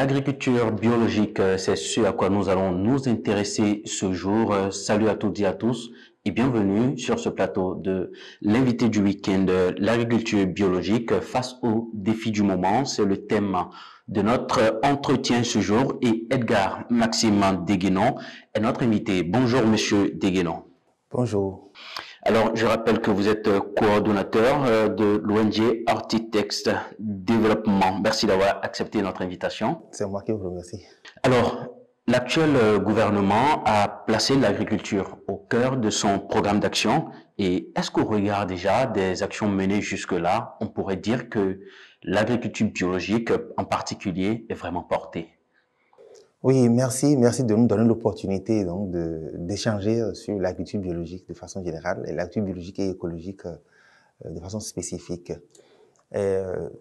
L'agriculture biologique, euh, c'est ce à quoi nous allons nous intéresser ce jour. Euh, salut à toutes et à tous et bienvenue sur ce plateau de l'invité du week-end, euh, l'agriculture biologique face aux défis du moment. C'est le thème de notre entretien ce jour et Edgar Maxime Deguenon est notre invité. Bonjour Monsieur Deguenon. Bonjour. Alors, je rappelle que vous êtes euh, coordonnateur euh, de l'ONG ArtiText Développement. Merci d'avoir accepté notre invitation. C'est moi qui vous remercie. Alors, l'actuel euh, gouvernement a placé l'agriculture au cœur de son programme d'action. Et est-ce qu'au regard déjà des actions menées jusque-là, on pourrait dire que l'agriculture biologique en particulier est vraiment portée oui, merci, merci de nous donner l'opportunité donc d'échanger euh, sur l'agriculture biologique de façon générale et l'agriculture biologique et écologique euh, euh, de façon spécifique.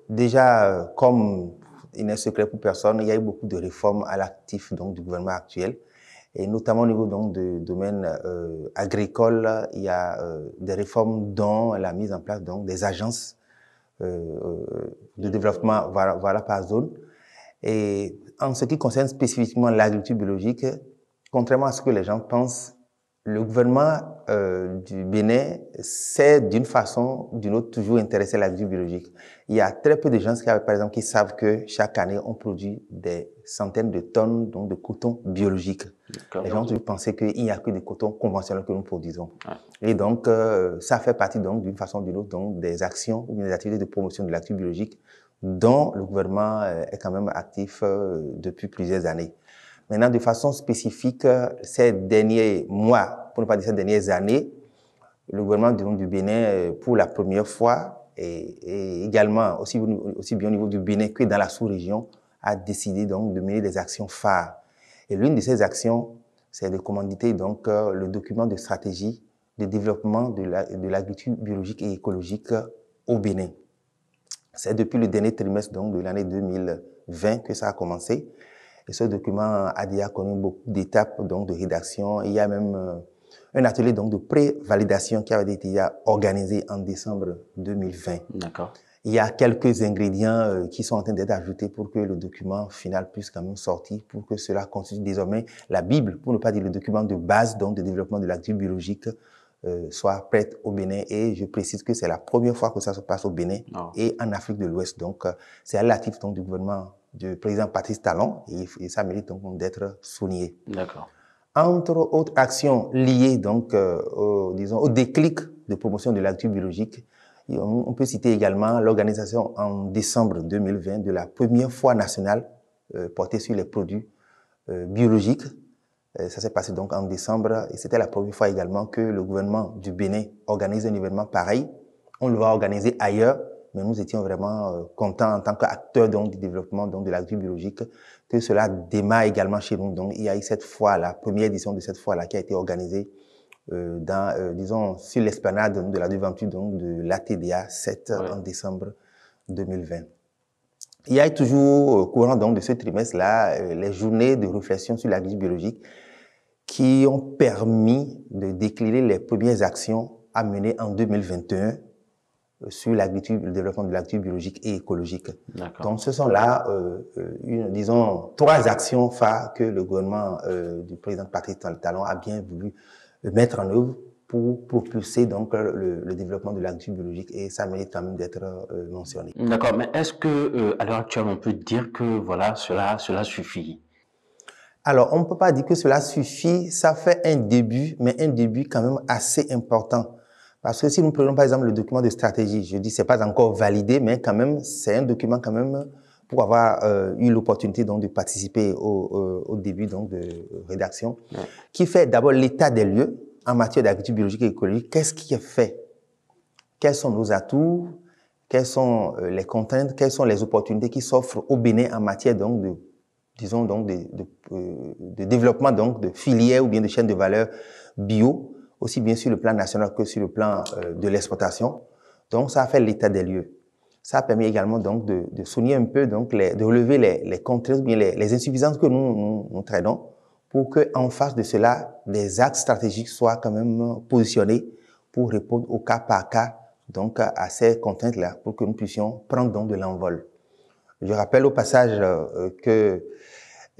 déjà, comme il n'est secret pour personne, il y a eu beaucoup de réformes à l'actif donc du gouvernement actuel et notamment au niveau donc du domaine euh, agricole, il y a des réformes dont la mise en place donc des agences euh, de développement voilà, voilà par zone. Et en ce qui concerne spécifiquement l'agriculture biologique, contrairement à ce que les gens pensent, le gouvernement euh, du Bénin s'est d'une façon ou d'une autre toujours intéressé à l'agriculture biologique. Il y a très peu de gens qui, par exemple, qui savent que chaque année, on produit des centaines de tonnes donc, de coton biologique. Les gens pensaient qu'il n'y a que du coton conventionnel que nous produisons. Et donc, euh, ça fait partie donc d'une façon ou d'une autre donc, des actions ou des activités de promotion de l'agriculture biologique dont le gouvernement euh, est quand même actif euh, depuis plusieurs années. Maintenant, de façon spécifique, ces derniers mois, pour ne pas dire ces dernières années, le gouvernement du Bénin, euh, pour la première fois, et, également aussi, bien au niveau du Bénin que dans la sous-région, a décidé donc de mener des actions phares. Et l'une de ces actions, c'est de commanditer donc le document de stratégie de développement de l'agriculture biologique et écologique au Bénin. C'est depuis le dernier trimestre donc, de l'année 2020 que ça a commencé. Et ce document a déjà connu beaucoup d'étapes donc, de rédaction. Il y a même euh, un atelier donc, de pré-validation qui avait été organisé en décembre 2020. D'accord. Il y a quelques ingrédients euh, qui sont en train d'être ajoutés pour que le document final puisse quand même sortir, pour que cela constitue désormais la Bible, pour ne pas dire le document de base donc, de développement de l'actif biologique euh, soit prête au Bénin. Et je précise que c'est la première fois que ça se passe au Bénin ah. et en Afrique de l'Ouest. Donc, euh, c'est à l'actif donc, du gouvernement du président Patrice Talon et, ça mérite donc d'être souligné. D'accord. Entre autres actions liées donc, euh, au, disons, au déclic de promotion de l'agriculture biologique, on, on peut citer également l'organisation en décembre 2020 de la première fois nationale euh, portée sur les produits biologiques euh, ça s'est passé donc en décembre et c'était la première fois également que le gouvernement du Bénin organise un événement pareil. On le va organiser ailleurs, mais nous étions vraiment euh, contents en tant qu'acteurs donc, du développement donc, de biologique que cela démarre également chez nous. Donc il y a eu cette fois, la première édition de cette fois-là qui a été organisée euh, dans, disons, sur l'esplanade de la devanture donc, de l'ATDA 7 en décembre 2020. Il y a toujours euh, courant donc de ce trimestre-là euh, les journées de réflexion sur l'agriculture biologique qui ont permis de décliner les premières actions à mener en 2021 euh, sur l'agriculture, le développement de l'agriculture biologique et écologique. Donc, ce sont là, euh, une, disons, trois actions phares que le gouvernement du président Patrice Talon a bien voulu mettre en œuvre pour propulser donc euh, le, développement de l'actu biologique et ça mérite quand même d'être euh, mentionné. D'accord, mais est-ce que euh, à l'heure actuelle on peut dire que voilà cela cela suffit Alors on ne peut pas dire que cela suffit, ça fait un début, mais un début quand même assez important. Parce que si nous prenons par exemple le document de stratégie, je dis c'est pas encore validé, mais quand même c'est un document quand même pour avoir euh, eu l'opportunité donc de participer au, euh, début donc de rédaction, qui fait d'abord l'état des lieux, en matière d'agriculture biologique et écologique, qu'est-ce qui est fait Quels sont nos atouts Quelles sont euh, les contraintes Quelles sont les opportunités qui s'offrent au Bénin en matière donc de disons donc euh, de, développement donc de filières ou bien de chaînes de valeur bio, aussi bien sur le plan national que sur le plan euh, de l'exploitation. Donc ça a fait l'état des lieux. Ça a permis également donc de, de souligner un peu donc de relever les, contraintes bien les, insuffisances que nous, nous, nous traînons pour qu'en face de cela, des axes stratégiques soient quand même euh, positionnés pour répondre au cas par cas donc à ces contraintes-là pour que nous puissions prendre donc de l'envol. Je rappelle au passage euh, que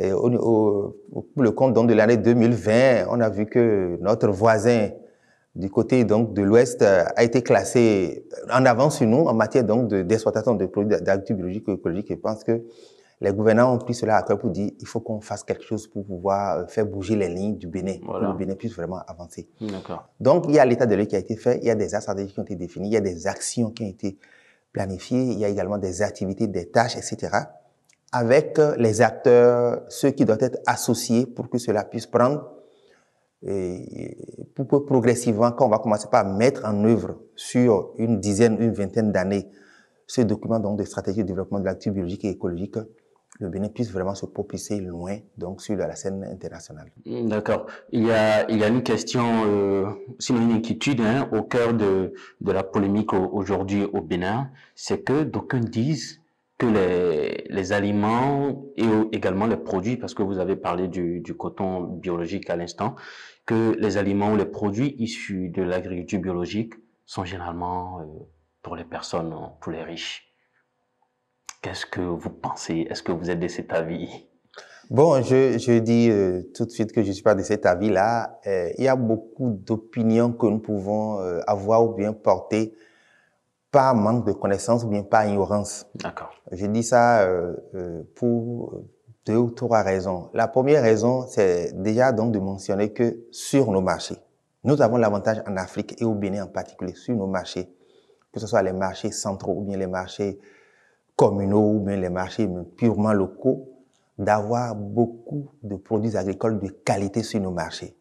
euh, au, au, pour le compte donc, de l'année 2020, on a vu que notre voisin du côté donc de l'Ouest a été classé en avance sur nous en matière donc d'exploitation de, de, produits d'agriculture biologique et écologique. Je pense que les gouvernants ont pris cela à cœur pour dire il faut qu'on fasse quelque chose pour pouvoir euh, faire bouger les lignes du Bénin, pour que le Bénin puisse vraiment avancer. Donc, il y a l'état de l'œil qui a été fait, il y a des stratégies qui ont été définies, il y a des actions qui ont été planifiées, il y a également des activités, des tâches, etc. avec euh, les acteurs, ceux qui doivent être associés pour que cela puisse prendre, et pour que progressivement, quand on va commencer par mettre en œuvre sur une dizaine, une vingtaine d'années, ce document donc de stratégie de développement de l'activité biologique et écologique, le Bénin puisse vraiment se propulser loin, donc sur la scène internationale. Hmm, d'accord. Il y a, il y a une question, euh, sinon une inquiétude, hein, au cœur de, de la polémique aujourd'hui au Bénin, c'est que d'aucuns disent que les, les, aliments et également les produits, parce que vous avez parlé du, du coton biologique à l'instant, que les aliments ou les produits issus de l'agriculture biologique sont généralement euh, pour les personnes, pour les riches. Qu'est-ce que vous pensez Est-ce que vous êtes de cet avis Bon, je, dis euh, tout de suite que je ne suis pas de cet avis-là. Euh, il y a beaucoup d'opinions que nous pouvons euh, avoir ou bien porter par manque de connaissances ou bien par ignorance. D'accord. Je dis ça pour deux ou trois raisons. La première raison, c'est déjà donc de mentionner que sur nos marchés, nous avons l'avantage en Afrique et au Bénin en particulier, sur nos marchés, que ce soit les marchés centraux ou bien les marchés communaux ou bien les marchés purement locaux, d'avoir beaucoup de produits agricoles de qualité sur nos marchés.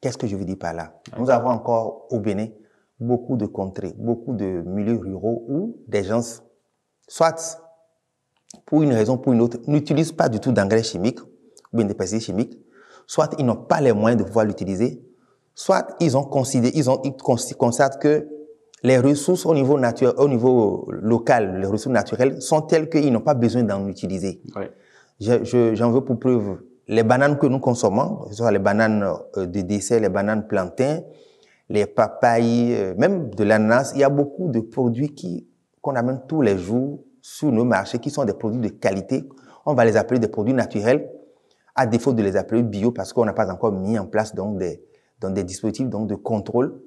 Qu'est-ce que je vous dis par là Nous avons encore au Bénin beaucoup de contrées, beaucoup de milieux ruraux où des gens, soit pour une raison ou pour une autre, n'utilisent pas du tout d'engrais chimiques ou bien des pesticides chimiques, soit ils n'ont pas les moyens de pouvoir l'utiliser, soit ils ont considéré, ils, ont, ils constatent que les ressources au niveau, naturel, au niveau local, les ressources naturelles, sont telles qu'ils n'ont pas besoin d'en utiliser. J'en je, veux pour preuve les bananes que nous consommons, ce les bananes euh, de dessert, les bananes plantains, les papayes, euh, même de l'ananas. Il y a beaucoup de produits qui qu'on amène tous les jours sur nos marchés, qui sont des produits de qualité. On va les appeler des produits naturels, à défaut de les appeler bio, parce qu'on n'a pas encore mis en place donc des, dans des dispositifs donc de contrôle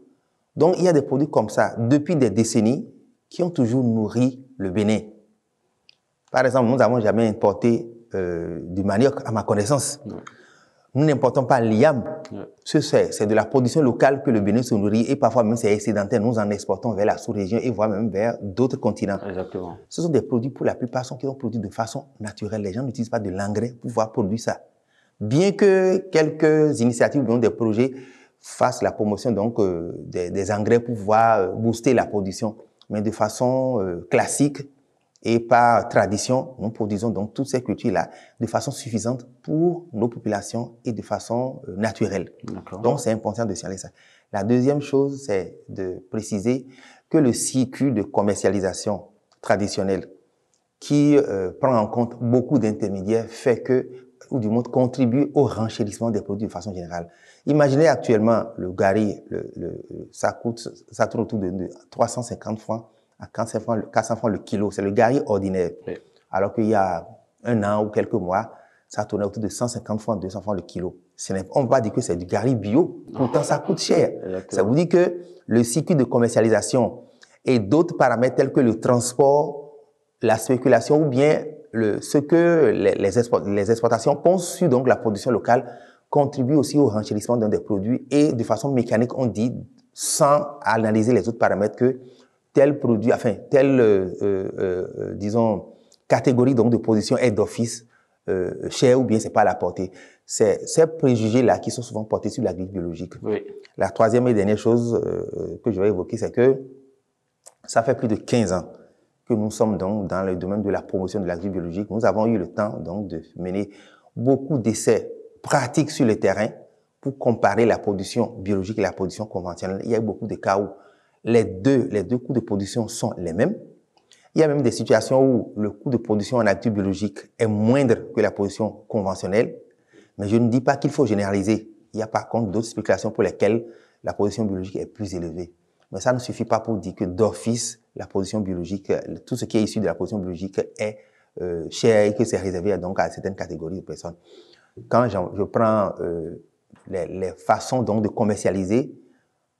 donc il y a des produits comme ça, depuis des décennies, qui ont toujours nourri le Bénin. Par exemple, nous n'avons jamais importé euh, du manioc, à ma connaissance. Nous n'importons pas l'IAM. Ce c'est de la production locale que le Bénin se nourrit et parfois même c'est excédentaire. Nous en exportons vers la sous-région et voire même vers d'autres continents. Exactement. Ce sont des produits pour la plupart qui sont produits de façon naturelle. Les gens n'utilisent pas de l'engrais pour pouvoir produire ça. Bien que quelques initiatives, ou des projets, fasse la promotion donc euh, des, des, engrais pour pouvoir euh, booster la production. Mais de façon euh, classique et par tradition, nous produisons donc toutes ces cultures-là de façon suffisante pour nos populations et de façon naturelle. Donc c'est important de signaler ça. La deuxième chose, c'est de préciser que le circuit de commercialisation traditionnel qui prend en compte beaucoup d'intermédiaires fait que ou du moins contribue au renchérissement des produits de façon générale. Imaginez actuellement le gari, le, ça coûte, ça tourne autour de, 350 francs à 400 francs, le kilo. C'est le gari ordinaire. Alors qu'il y a un an ou quelques mois, ça tournait autour de 150 francs, 200 francs le kilo. On ne va dire que c'est du gari bio. Pourtant, ça coûte cher. Ça vous dit que le circuit de commercialisation et d'autres paramètres tels que le transport, la spéculation ou bien le, ce que les, les, exportations conçues, donc la production locale, contribue aussi au renchérissement d'un des produits et de façon mécanique, on dit, sans analyser les autres paramètres que tel produit, enfin, telle, euh, euh, euh, disons, catégorie donc de position est d'office euh, cher ou bien c'est pas à la portée. C'est ces préjugés-là qui sont souvent portés sur l'agriculture biologique. Oui. La troisième et dernière chose euh, que je vais évoquer, c'est que ça fait plus de 15 ans que nous sommes donc dans le domaine de la promotion de l'agri-biologique, nous avons eu le temps donc de mener beaucoup d'essais pratiques sur le terrain pour comparer la production biologique et la production conventionnelle. Il y a eu beaucoup de cas où les deux, les deux coûts de production sont les mêmes. Il y a même des situations où le coût de production en agri-biologique est moindre que la production conventionnelle. Mais je ne dis pas qu'il faut généraliser. Il y a par contre d'autres spéculations pour lesquelles la production biologique est plus élevée. Mais ça ne suffit pas pour dire que d'office, la position biologique, tout ce qui est issu de la position biologique est euh, cher et que c'est réservé donc à certaines catégories de personnes. Quand je prends euh, les, les, façons donc de commercialiser,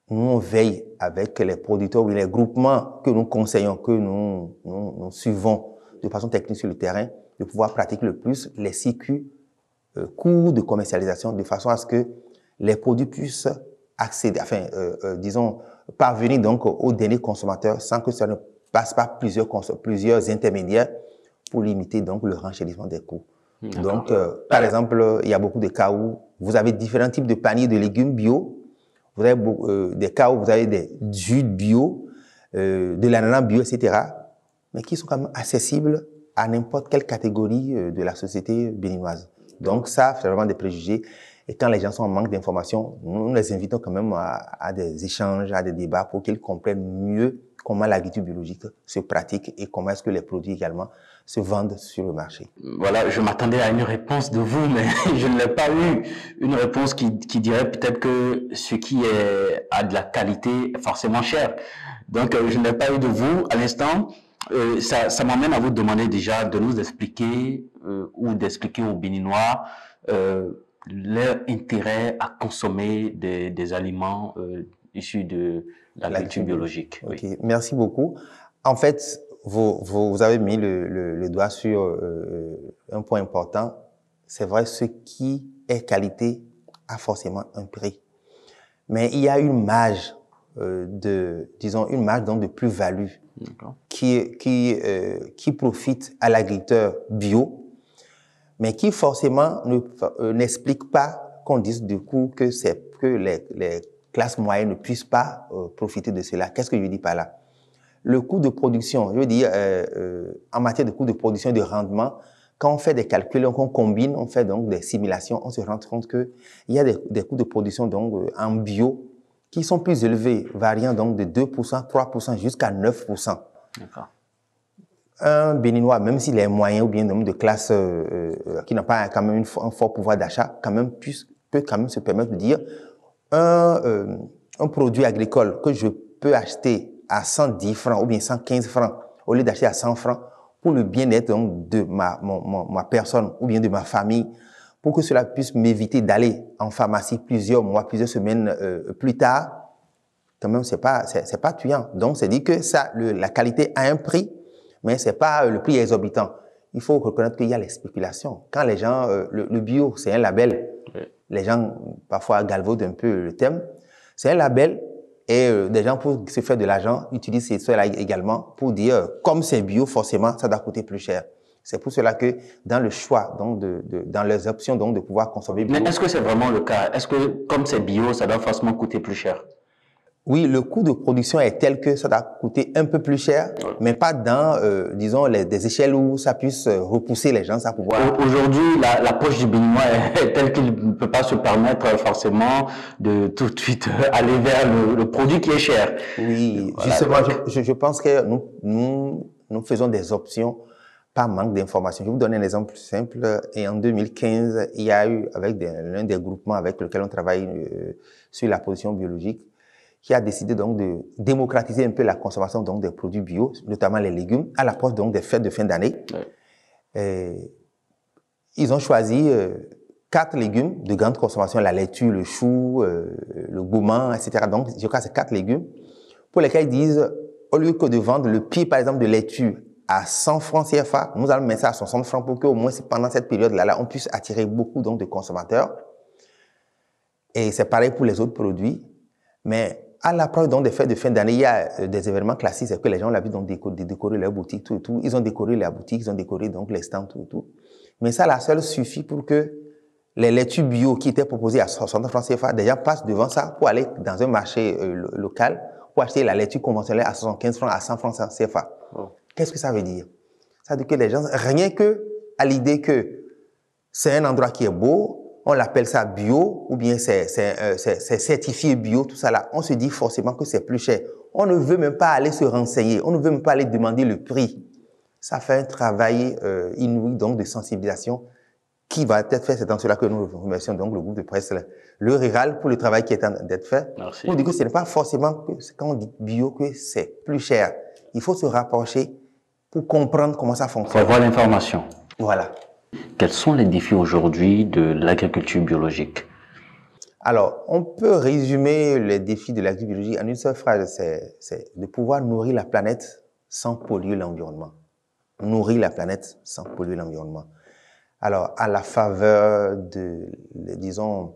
on veille avec les producteurs ou les groupements que nous conseillons, que nous, nous, nous, suivons de façon technique sur le terrain, de pouvoir pratiquer le plus les circuits euh, courts de commercialisation de façon à ce que les produits puissent accéder, enfin, euh, euh, disons, parvenir donc au dernier consommateur sans que ça ne passe par plusieurs, plusieurs intermédiaires pour limiter donc le renchérissement des coûts. Donc, euh, par exemple, il y a beaucoup de cas où vous avez différents types de paniers de légumes bio. Vous avez des cas où vous avez des jus bio, euh, de l'ananas bio, etc. Mais qui sont quand même accessibles à n'importe quelle catégorie de la société béninoise. Donc ça, c'est vraiment des préjugés. Et quand les gens sont en manque d'informations, nous les invitons quand même à, à, des échanges, à des débats pour qu'ils comprennent mieux comment l'agriculture biologique se pratique et comment est-ce que les produits également se vendent sur le marché. Voilà, je m'attendais à une réponse de vous, mais je ne l'ai pas eu. Une réponse qui, qui dirait peut-être que ce qui est, a de la qualité est forcément cher. Donc, euh, je ne l'ai pas eu de vous à l'instant. Euh, ça, ça m'amène à vous demander déjà de nous expliquer euh, ou d'expliquer aux Béninois euh, leur intérêt à consommer des, des aliments euh, issus de l'agriculture biologique. Merci beaucoup. En fait, vous, vous, avez mis le, le, doigt sur euh, un point important. C'est vrai, ce qui est qualité a forcément un prix. Mais il y a une marge euh, de, disons, une marge donc de plus-value qui, qui, euh, qui profite à l'agriculteur bio mais qui forcément euh, n'explique pas qu'on dise du coup que c'est que les, les, classes moyennes ne puissent pas euh, profiter de cela. Qu'est-ce que je dis par là Le coût de production, je veux dire, euh, euh, en matière de coût de production et de rendement, quand on fait des calculs, on combine, on fait donc des simulations, on se rend compte qu'il y a des, des, coûts de production donc en bio qui sont plus élevés, variant donc de 2%, 3% jusqu'à 9%. D'accord un Béninois, même s'il est moyen ou bien un de classe euh, euh, qui n'a pas quand même un fort pouvoir d'achat, quand même puisse, peut quand même se permettre de dire un, euh, un produit agricole que je peux acheter à 110 francs ou bien 115 francs au lieu d'acheter à 100 francs pour le bien-être de ma, ma personne ou bien de ma famille, pour que cela puisse m'éviter d'aller en pharmacie plusieurs mois, plusieurs semaines plus tard, quand même, c'est pas, c'est, pas tuant. Donc, c'est dit que ça, le, la qualité a un prix mais c'est pas euh, le prix exorbitant. Il faut reconnaître qu'il y a les spéculations. Quand les gens, euh, le, bio, c'est un label. Les gens parfois galvaudent un peu le thème. C'est un label et euh, des gens pour se faire de l'argent utilisent cela là également pour dire comme c'est bio, forcément, ça doit coûter plus cher. C'est pour cela que dans le choix, donc de, de, dans les options, donc de pouvoir consommer bio. Mais est-ce que c'est vraiment le cas Est-ce que comme c'est bio, ça doit forcément coûter plus cher oui, le coût de production est tel que ça doit coûté un peu plus cher, mais pas dans, euh, disons, les, des échelles où ça puisse euh, repousser les gens à pouvoir. Aujourd'hui, la, la, poche du Béninois est telle qu'il ne peut pas se permettre euh, forcément de tout de suite euh, aller vers le, le produit qui est cher. Oui, justement, je, je, pense que nous, nous, nous faisons des options par manque d'informations. Je vais vous donner un exemple simple. Et en 2015, il y a eu, avec l'un des groupements avec lequel on travaille sur la position biologique, qui a décidé donc de démocratiser un peu la consommation donc des produits bio, notamment les légumes, à l'approche donc des fêtes de fin d'année. Euh, ils ont choisi euh, quatre légumes de grande consommation, la laitue, le chou, euh, le gourmand, etc. Donc, je crois que c'est quatre légumes pour lesquels ils disent, au lieu que de vendre le pied, par exemple, de laitue à 100 francs CFA, nous allons mettre ça à 60 francs pour qu'au moins pendant cette période-là, là, on puisse attirer beaucoup donc, de consommateurs. Et c'est pareil pour les autres produits. Mais à l'approche donc des fêtes de fin d'année, il y a euh, des événements classiques, c'est que les gens ont donc décorer, décorer leur boutique, tout et tout. Ils ont décoré la boutique, ils ont décoré donc les stands, tout et tout. Mais ça, la seule suffit pour que les laitues bio qui étaient proposées à 60 francs CFA, déjà passent devant ça pour aller dans un marché euh, local pour acheter la laitue conventionnelle à 75 francs, à 100 francs CFA. Qu'est-ce que ça veut dire? Ça veut dire que les gens, rien que à l'idée que c'est un endroit qui est beau, on l'appelle ça bio ou bien c'est euh, certifié bio, tout ça là, on se dit forcément que c'est plus cher. On ne veut même pas aller se renseigner, on ne veut même pas aller demander le prix. Ça fait un travail euh, inouï donc de sensibilisation qui va être fait. C'est dans cela que nous remercions donc le groupe de presse, le Rural, pour le travail qui est en train d'être fait. Merci. Pour ce n'est pas forcément que, quand on dit bio que c'est plus cher. Il faut se rapprocher pour comprendre comment ça fonctionne. faut avoir l'information. Voilà. Quels sont les défis aujourd'hui de l'agriculture biologique Alors, on peut résumer les défis de l'agriculture biologique en une seule phrase, c'est de pouvoir nourrir la planète sans polluer l'environnement. Nourrir la planète sans polluer l'environnement. Alors, à la faveur de, disons,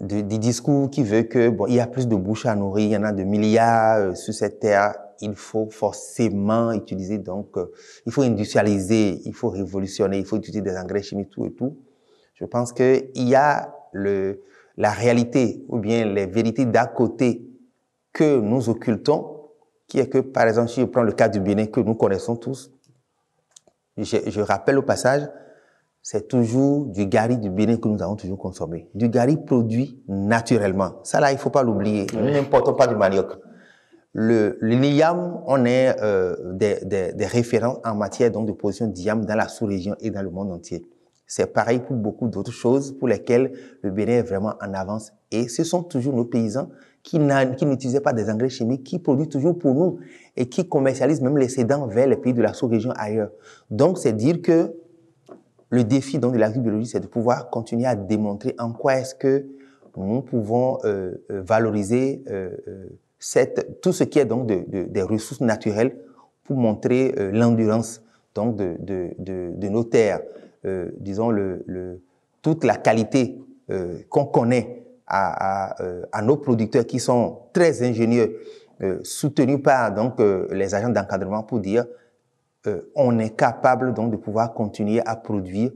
des discours qui veut que bon, il y a plus de bouches à nourrir, il y en a de milliards sur cette terre il faut forcément utiliser, donc, euh, il faut industrialiser, il faut révolutionner, il faut utiliser des engrais chimiques, tout et tout. Je pense qu'il y a le, la réalité ou bien les vérités d'à côté que nous occultons, qui est que, par exemple, si je prends le cas du Bénin que nous connaissons tous, je, rappelle au passage, c'est toujours du gari du Bénin que nous avons toujours consommé. Du gari produit naturellement. Ça, là, il faut pas l'oublier. Nous n'importons pas du manioc le, le on est euh, des, des, des, référents en matière donc, de position d'IAM dans la sous-région et dans le monde entier. C'est pareil pour beaucoup d'autres choses pour lesquelles le Bénin est vraiment en avance. Et ce sont toujours nos paysans qui n'utilisaient pas des engrais chimiques, qui produisent toujours pour nous et qui commercialisent même les sédans vers les pays de la sous-région ailleurs. Donc, c'est dire que le défi donc, de l'agrobiologie, c'est de pouvoir continuer à démontrer en quoi est-ce que nous pouvons euh, euh valoriser euh, euh tout ce qui est donc de, des ressources naturelles pour montrer euh, l'endurance donc de, de, nos terres, euh, disons le, toute la qualité euh, qu'on connaît à, à, nos producteurs qui sont très ingénieux, soutenus par donc les agents d'encadrement pour dire on est capable donc de pouvoir continuer à produire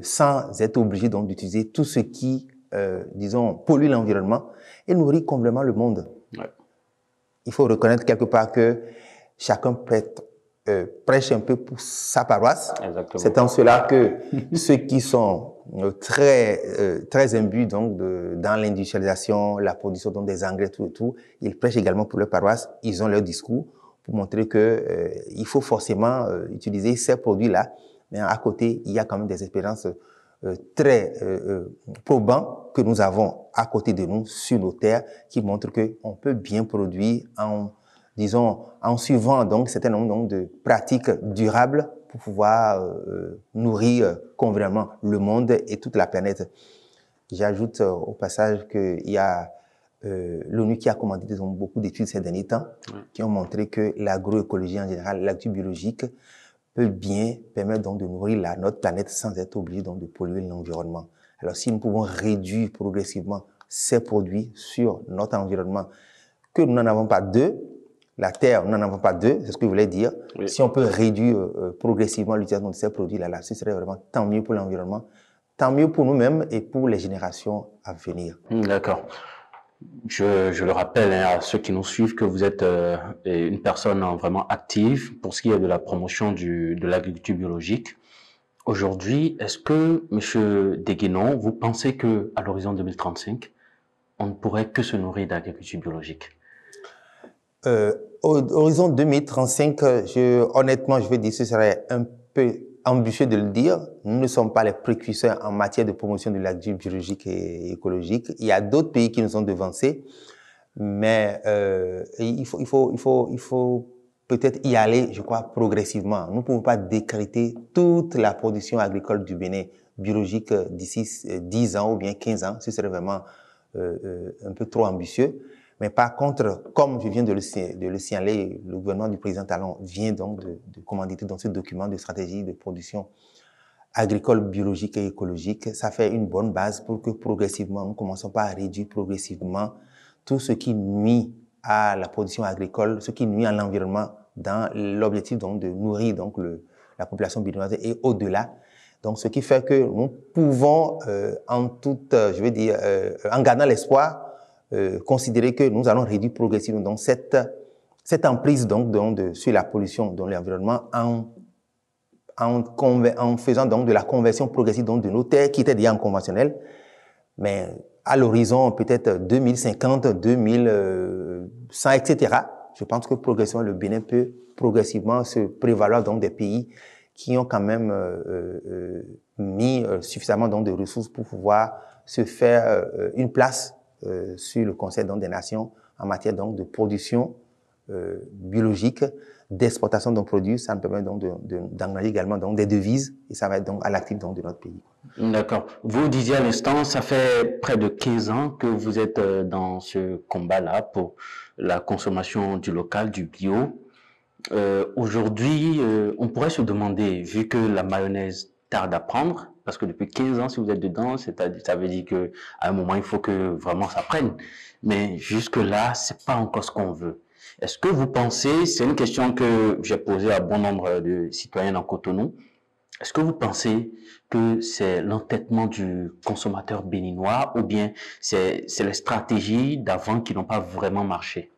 sans être obligé donc d'utiliser tout ce qui disons pollue l'environnement et nourrit complètement le monde il faut reconnaître quelque part que chacun euh, prêche un peu pour sa paroisse. C'est en cela que ceux qui sont euh, très euh, très imbus donc de, dans l'industrialisation, la production donc des engrais tout et tout, ils prêchent également pour leur paroisse. Ils ont leur discours pour montrer que il faut forcément utiliser ces produits là. Mais à côté, il y a quand même des expériences euh, très euh, euh, probants que nous avons à côté de nous sur nos terres qui montrent qu'on peut bien produire en, disons, en suivant donc certain nombre de pratiques durables pour pouvoir nourrir convenablement le monde et toute la planète. J'ajoute au passage qu'il y a l'ONU qui a commandé disons, beaucoup d'études ces derniers temps qui ont montré que l'agroécologie en général, l'agrobiologique biologique, peut bien permettre donc de nourrir la, notre planète sans être obligé donc de polluer l'environnement. Alors si nous pouvons réduire progressivement ces produits sur notre environnement, que nous n'en avons pas deux, la terre, nous n'en avons pas deux, c'est ce que je voulais dire. Si on peut réduire euh, progressivement l'utilisation de ces produits-là, là, ce serait vraiment tant mieux pour l'environnement, tant mieux pour nous-mêmes et pour les générations à venir. D'accord. Je, le rappelle hein, à ceux qui nous suivent que vous êtes euh, une personne hein, vraiment active pour ce qui est de la promotion de l'agriculture biologique. Aujourd'hui, est-ce que, M. Deguénon, vous pensez que à l'horizon 2035, on ne pourrait que se nourrir d'agriculture biologique euh, Horizon 2035, je, honnêtement, je vais dire ce serait un peu ambitieux de le dire, nous ne sommes pas les précurseurs en matière de promotion de l'agriculture biologique et écologique. Il y a d'autres pays qui nous ont devancés, mais euh, il faut, il faut, il faut, il faut peut-être y aller, je crois, progressivement. Nous ne pouvons pas décréter toute la production agricole du Bénin biologique d'ici 10 euh, ans ou bien 15 ans. Ce serait vraiment euh, euh un peu trop ambitieux. Mais par contre, comme je viens de le, de le signaler, le gouvernement du président Talon vient donc de, de commanditer dans ce document de stratégie de production agricole, biologique et écologique. Ça fait une bonne base pour que progressivement, nous commençons pas à réduire progressivement tout ce qui nuit à la production agricole, ce qui nuit à l'environnement, dans l'objectif donc de nourrir donc la population béninoise et au-delà. Donc, ce qui fait que nous pouvons, euh, en toute, euh, je veux dire, euh, en gardant l'espoir, euh, considérer que nous allons réduire progressivement donc, cette, cette emprise donc, donc de, sur la pollution dans l'environnement en, en, en, faisant donc de la conversion progressive donc, de nos terres qui étaient déjà en conventionnel, mais à l'horizon peut-être 2050, 2100, etc. Je pense que progressivement, le Bénin peut progressivement se prévaloir donc des pays qui ont quand même euh, euh, mis suffisamment donc, de ressources pour pouvoir se faire une place euh, sur le Conseil des Nations en matière donc, de production euh, biologique, d'exportation d'un produit. Ça nous permet donc d'engager de, également donc, des devises et ça va être donc à l'actif de notre pays. D'accord. Vous disiez à l'instant, ça fait près de 15 ans que vous êtes euh, dans ce combat-là pour la consommation du local, du bio. Aujourd'hui, on pourrait se demander, vu que la mayonnaise tarde à prendre, parce que depuis 15 ans, si vous êtes dedans, ça veut dire qu'à un moment, il faut que vraiment ça prenne. Mais jusque-là, c'est pas encore ce qu'on veut. Est-ce que vous pensez, c'est une question que j'ai posée à bon nombre de citoyens dans Cotonou, est-ce que vous pensez que c'est l'entêtement du consommateur béninois ou bien c'est les stratégies d'avant qui n'ont pas vraiment marché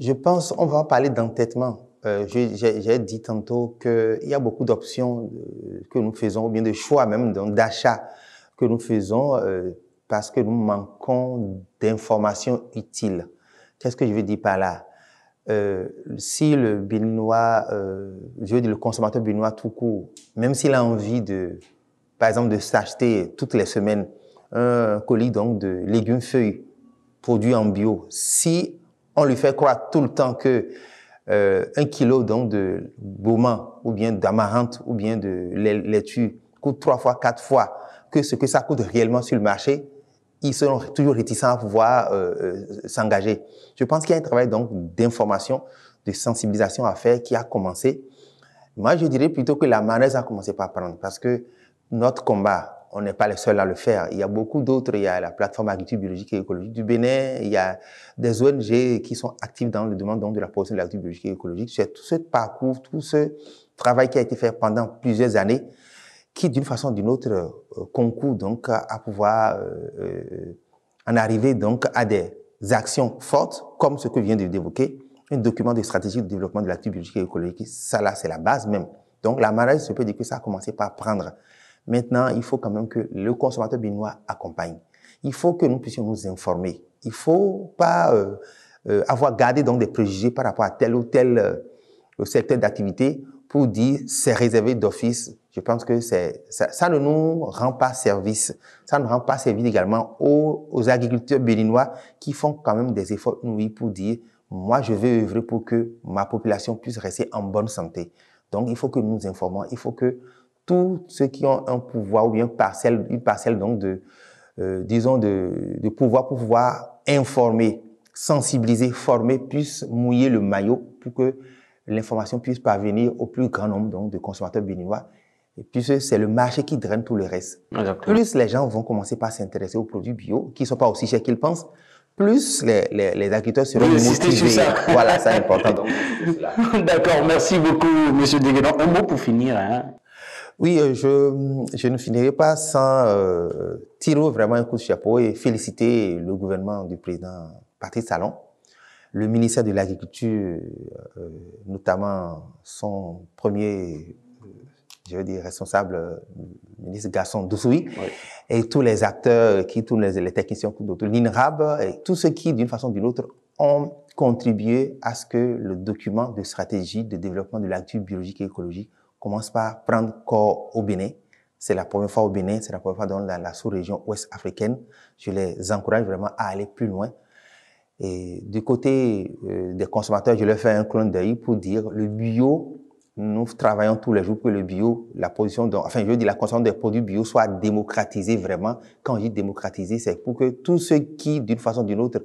Je pense, on va parler d'entêtement. Euh, j'ai dit tantôt qu'il y a beaucoup d'options euh, que nous faisons, ou bien de choix même d'achat que nous faisons euh, parce que nous manquons d'informations utiles. Qu'est-ce que je veux dire par là Si le je le consommateur binois tout court, même s'il a envie de, par exemple, de s'acheter toutes les semaines un colis donc de légumes feuilles produits en bio, si on lui fait croire tout le temps que euh, un kilo donc de gourmand ou bien d'amarante ou bien de laitue coûte trois fois, quatre fois que ce que ça coûte réellement sur le marché, ils seront toujours réticents à pouvoir euh, euh, s'engager. Je pense qu'il y a un travail donc d'information, de sensibilisation à faire qui a commencé. Moi, je dirais plutôt que la malaise a commencé par prendre parce que notre combat, on n'est pas les seuls à le faire. Il y a beaucoup d'autres. Il y a la plateforme agriculture biologique et écologique du Bénin. Il y a des ONG qui sont actives dans le domaine de la production de biologique et écologique. C'est tout ce parcours, tout ce travail qui a été fait pendant plusieurs années, qui d'une façon ou d'une autre euh, concourt donc à pouvoir euh, euh, en arriver donc à des actions fortes, comme ce que vient de d'évoquer un document de stratégie de développement de l'agriculture biologique et écologique. Ça là, c'est la base même. Donc la maladie, se peut dire que ça a commencé par prendre Maintenant, il faut quand même que le consommateur béninois accompagne. Il faut que nous puissions nous informer. Il faut pas euh, euh, avoir gardé donc des préjugés par rapport à tel ou tel secteur d'activité pour dire c'est réservé d'office. Je pense que c'est ça, ne nous rend pas service. Ça ne rend pas service également aux, agriculteurs béninois qui font quand même des efforts nuit pour dire moi je vais œuvrer pour que ma population puisse rester en bonne santé. Donc il faut que nous nous informons, il faut que tous ceux qui ont un pouvoir ou bien une parcelle, une parcelle donc de, euh, disons, de, de pouvoir pour pouvoir informer, sensibiliser, former, puissent mouiller le maillot pour que l'information puisse parvenir au plus grand nombre donc, de consommateurs béninois. Et puis c'est le marché qui draine tout le reste. Plus les gens vont commencer par s'intéresser aux produits bio, qui ne sont pas aussi chers qu'ils pensent, plus les, les, les agriculteurs seront oui, motivés. Ça. voilà, c'est important. D'accord, merci beaucoup, Monsieur Deguenon. Un mot pour finir. Hein. Oui, euh, je, je ne finirai pas sans euh, tirer vraiment un coup de chapeau et féliciter le gouvernement du président Patrice Talon, le ministère de l'Agriculture, euh, notamment son premier, je veux dire, responsable, le ministre Garçon Doussoui, et tous les acteurs qui, tous les, techniciens, l'INRAB, et tous ceux qui, d'une façon ou d'une autre, ont contribué à ce que le document de stratégie de développement de l'agriculture biologique et écologique commence par prendre corps au Bénin. C'est la première fois au Bénin, c'est la première fois dans la, sous-région ouest africaine. Je les encourage vraiment à aller plus loin. Et du côté euh, des consommateurs, je leur fais un clin d'œil pour dire le bio, nous travaillons tous les jours pour que le bio, la position, de, enfin je dis la consommation des produits bio soit démocratisée vraiment. Quand je dis démocratisée, c'est pour que tous ceux qui, d'une façon ou d'une autre,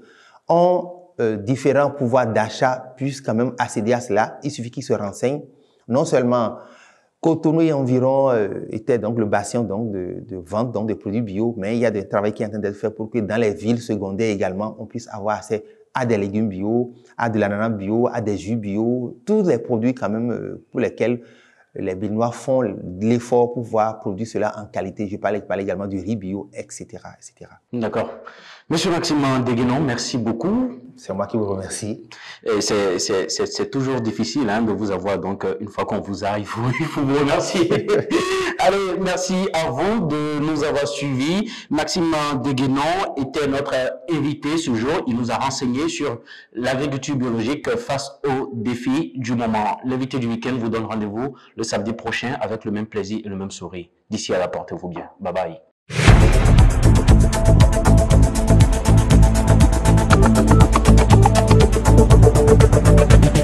ont euh, différents pouvoirs d'achat puissent quand même accéder à cela. Il suffit qu'ils se renseignent, non seulement Cotonou et environ euh, était donc le bastion donc de, de vente donc des produits bio, mais il y a des travaux qui est en train d'être pour que dans les villes secondaires également, on puisse avoir accès à des légumes bio, à de l'ananas bio, à des jus bio, tous les produits quand même euh, pour lesquels les binois font l'effort pour pouvoir produire cela en qualité. Je parle également du riz bio, etc. etc. D'accord. Monsieur Maxime Deguenon, merci beaucoup. C'est moi qui vous remercie. C'est toujours difficile hein, de vous avoir, donc euh, une fois qu'on vous arrive, il il faut vous remercier. Allez, merci à vous de nous avoir suivis. Maxime Deguénon était notre invité ce jour. Il nous a renseigné sur l'agriculture biologique face aux défis du moment. L'invité du week-end vous donne rendez-vous le samedi prochain avec le même plaisir et le même sourire. D'ici à la portez-vous bien. Bye bye.